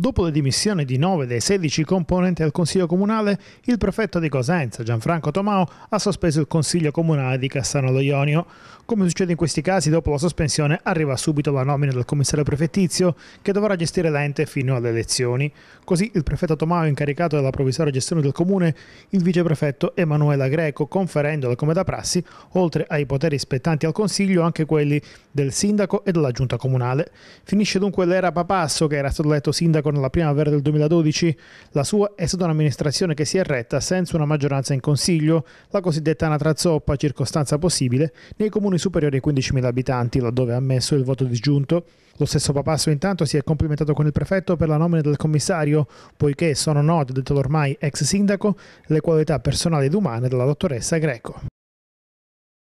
Dopo le dimissioni di 9 dei 16 componenti del Consiglio Comunale, il prefetto di Cosenza, Gianfranco Tomao, ha sospeso il Consiglio Comunale di Cassano lo Ionio. Come succede in questi casi, dopo la sospensione arriva subito la nomina del commissario prefettizio, che dovrà gestire l'ente fino alle elezioni. Così il prefetto Tomao è incaricato della provvisoria gestione del comune il viceprefetto Emanuela Greco, conferendole come da prassi, oltre ai poteri spettanti al Consiglio, anche quelli del sindaco e della giunta comunale. Finisce dunque l'era Papasso, che era stato eletto sindaco con la primavera del 2012. La sua è stata un'amministrazione che si è retta senza una maggioranza in consiglio, la cosiddetta anatra zoppa, circostanza possibile, nei comuni superiori ai 15.000 abitanti, laddove ha ammesso il voto disgiunto. Lo stesso Papasso intanto si è complimentato con il prefetto per la nomina del commissario, poiché sono note, detto ormai ex sindaco, le qualità personali ed umane della dottoressa Greco.